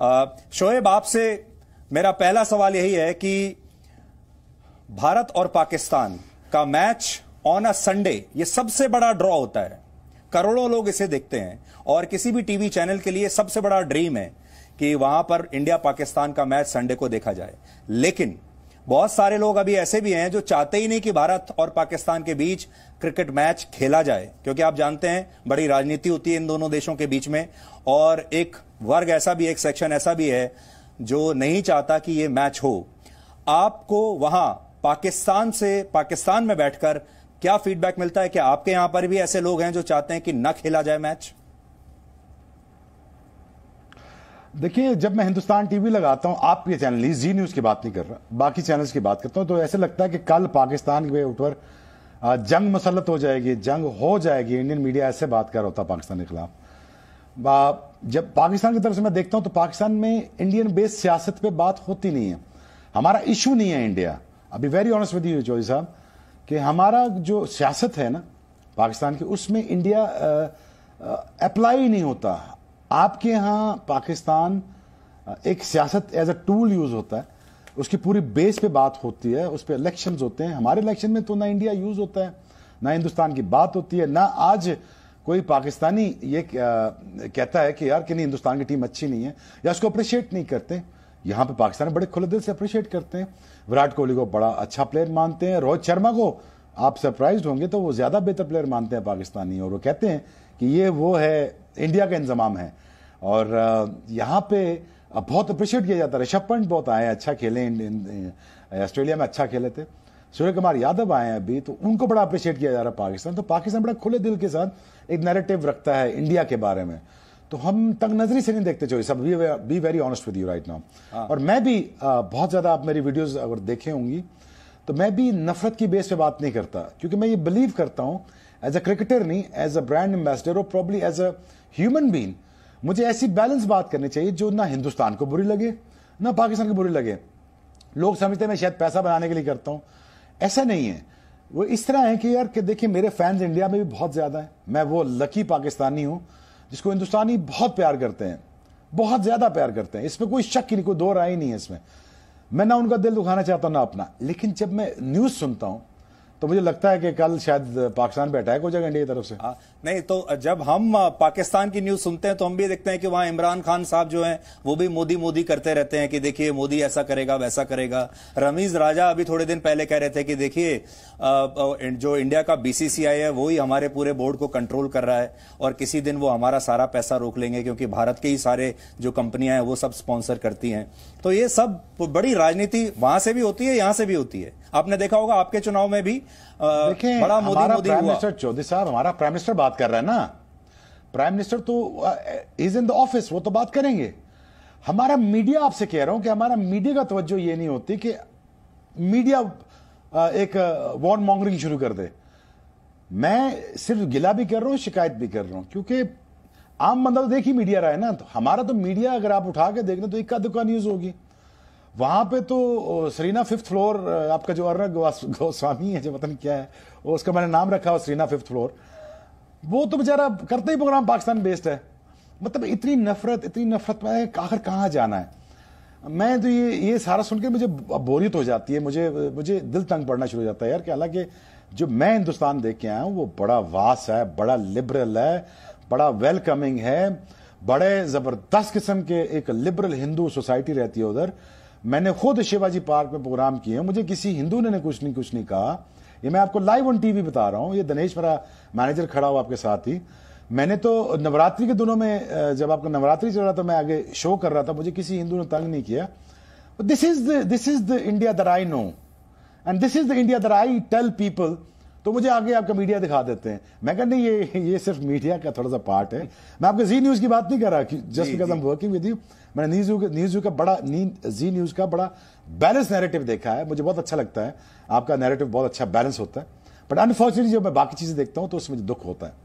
शोएब आपसे मेरा पहला सवाल यही है कि भारत और पाकिस्तान का मैच ऑन अ संडे ये सबसे बड़ा ड्रॉ होता है करोड़ों लोग इसे देखते हैं और किसी भी टीवी चैनल के लिए सबसे बड़ा ड्रीम है कि वहां पर इंडिया पाकिस्तान का मैच संडे को देखा जाए लेकिन बहुत सारे लोग अभी ऐसे भी हैं जो चाहते ही नहीं कि भारत और पाकिस्तान के बीच क्रिकेट मैच खेला जाए क्योंकि आप जानते हैं बड़ी राजनीति होती है इन दोनों देशों के बीच में और एक वर्ग ऐसा भी एक सेक्शन ऐसा भी है जो नहीं चाहता कि ये मैच हो आपको वहां पाकिस्तान से पाकिस्तान में बैठकर क्या फीडबैक मिलता है कि आपके यहां पर भी ऐसे लोग हैं जो चाहते हैं कि न खेला जाए मैच देखिए जब मैं हिंदुस्तान टीवी लगाता हूँ आपके चैनल जी न्यूज की बात नहीं कर रहा बाकी चैनल्स की बात करता हूँ तो ऐसे लगता है कि कल पाकिस्तान के ऊपर जंग मसलत हो जाएगी जंग हो जाएगी इंडियन मीडिया ऐसे बात कर रहा होता पाकिस्तान के खिलाफ जब पाकिस्तान की तरफ से मैं देखता हूँ तो पाकिस्तान में इंडियन बेस्ड सियासत पर बात होती नहीं है हमारा इशू नहीं है इंडिया अभी वेरी ऑनेस्ट विद यू जोई साहब कि हमारा जो सियासत है ना पाकिस्तान की उसमें इंडिया अप्लाई नहीं होता आपके यहाँ पाकिस्तान एक सियासत एज अ टूल यूज होता है उसकी पूरी बेस पे बात होती है उस पर इलेक्शन होते हैं हमारे इलेक्शन में तो ना इंडिया यूज होता है ना हिंदुस्तान की बात होती है ना आज कोई पाकिस्तानी ये कहता है कि यार कि नहीं हिंदुस्तान की टीम अच्छी नहीं है या उसको अप्रिशिएट नहीं करते यहाँ पे पाकिस्तान बड़े खुले दिल से अप्रिशिएट करते हैं विराट कोहली को बड़ा अच्छा प्लेयर मानते हैं रोहित शर्मा को आप सरप्राइज होंगे तो वो ज्यादा बेहतर प्लेयर मानते हैं पाकिस्तानी और वो कहते हैं कि ये वो है इंडिया का इंजमाम है और यहाँ पे बहुत अप्रिशिएट किया जाता है ऋषभ पंत बहुत आए अच्छा खेले ऑस्ट्रेलिया में अच्छा खेले थे सूर्य कुमार यादव आए हैं अभी तो उनको बड़ा अप्रिशिएट किया जा रहा है पाकिस्तान तो पाकिस्तान बड़ा खुले दिल के साथ एक नैरेटिव रखता है इंडिया के बारे में तो हम तंग नजरी से नहीं देखते चोरी सब be be very honest with you right now और मैं भी आ, बहुत ज़्यादा आप मेरी वीडियोस अगर देखे होंगी तो मैं भी नफरत की बेस पे बात नहीं करता क्योंकि मैं ये बिलीव करता हूँ एज अ क्रिकेटर नहीं एज अ ब्रांड एम्बेसडर और probably as a human being मुझे ऐसी बैलेंस बात करनी चाहिए जो ना हिंदुस्तान को बुरी लगे ना पाकिस्तान को बुरी लगे लोग समझते हैं मैं शायद पैसा बनाने के लिए करता हूं ऐसा नहीं है वो इस तरह है कि यार कि देखिए मेरे फैंस इंडिया में भी बहुत ज़्यादा है मैं वो लकी पाकिस्तानी हूं जिसको हिंदुस्तानी बहुत प्यार करते हैं बहुत ज़्यादा प्यार करते हैं इसमें कोई शक ही नहीं कोई दो राय नहीं है इसमें मैं ना उनका दिल दुखाना चाहता हूँ ना अपना लेकिन जब मैं न्यूज़ सुनता हूँ तो मुझे लगता है कि कल शायद पाकिस्तान पे अटैक हो जाएगा इंडिया की तरफ से आ, नहीं तो जब हम पाकिस्तान की न्यूज सुनते हैं तो हम भी देखते हैं कि वहां इमरान खान साहब जो हैं वो भी मोदी मोदी करते रहते हैं कि देखिए मोदी ऐसा करेगा वैसा करेगा रमीज राजा अभी थोड़े दिन पहले कह रहे थे कि देखिए जो इंडिया का बीसीसीआई है वो ही हमारे पूरे बोर्ड को कंट्रोल कर रहा है और किसी दिन वो हमारा सारा पैसा रोक लेंगे क्योंकि भारत के ही सारे जो कंपनियां हैं वो सब स्पॉन्सर करती हैं तो ये सब बड़ी राजनीति वहां से भी होती है यहां से भी होती है आपने देखा होगा आपके चुनाव में भी बड़ा मोदी मोदी हुआ मिनिस्टर चौधरी साहब हमारा प्राइम मिनिस्टर बात कर रहा है ना प्राइम मिनिस्टर तो इज इन द ऑफिस वो तो बात करेंगे हमारा मीडिया आपसे कह रहा हूं कि हमारा मीडिया का तवज्जो ये नहीं होती कि मीडिया एक वॉर मॉन्गरिंग शुरू कर दे मैं सिर्फ गिला भी कर रहा हूं शिकायत भी कर रहा हूं क्योंकि आम बंदा तो देख ही मीडिया रहा है ना तो हमारा तो मीडिया अगर आप उठा के देख लें तो इक्का दुक्का न्यूज होगी वहां पे तो सरीना फिफ्थ फ्लोर आपका जो अर्णव गोस्वामी है जो पता नहीं क्या है वो उसका मैंने नाम रखा हुआ सरीना फिफ्थ फ्लोर वो तो बेचारा करते ही प्रोग्राम पाकिस्तान बेस्ड है मतलब इतनी नफरत इतनी नफरत में आखिर कहाँ जाना है मैं तो ये ये सारा सुनकर मुझे बोरियत हो जाती है मुझे मुझे दिल तंग पड़ना शुरू हो जाता है यार कि हालांकि जो मैं हिंदुस्तान देख के आया हूँ वो बड़ा वास है बड़ा लिबरल है बड़ा वेलकमिंग है बड़े ज़बरदस्त किस्म के एक लिबरल हिंदू सोसाइटी रहती है उधर मैंने खुद शिवाजी पार्क में प्रोग्राम किए मुझे किसी हिंदू ने कुछ नहीं कुछ नहीं कहा ये मैं आपको लाइव ऑन टीवी बता रहा हूँ ये दिनेश मेरा मैनेजर खड़ा हुआ आपके साथ ही मैंने तो नवरात्रि के दिनों में जब आपका नवरात्रि चल रहा था मैं आगे शो कर रहा था मुझे किसी हिंदू ने तंग नहीं किया this is the this is the India that I know and this is the India that I tell people तो मुझे आगे आपका मीडिया दिखा देते हैं मैं कहने नहीं ये ये सिर्फ मीडिया का थोड़ा सा पार्ट है मैं आपके जी न्यूज़ की बात नहीं कर रहा कि just because I am working with you मैंने न्यूज न्यूज़ का बड़ा जी न्यूज़ का बड़ा बैलेंस नैरेटिव देखा है मुझे बहुत अच्छा लगता है आपका नैरेटिव बहुत अच्छा बैलेंस होता है बट अनफॉर्चुनेटली जब मैं बाकी चीज़ें देखता हूँ तो उसमें मुझे दुख होता है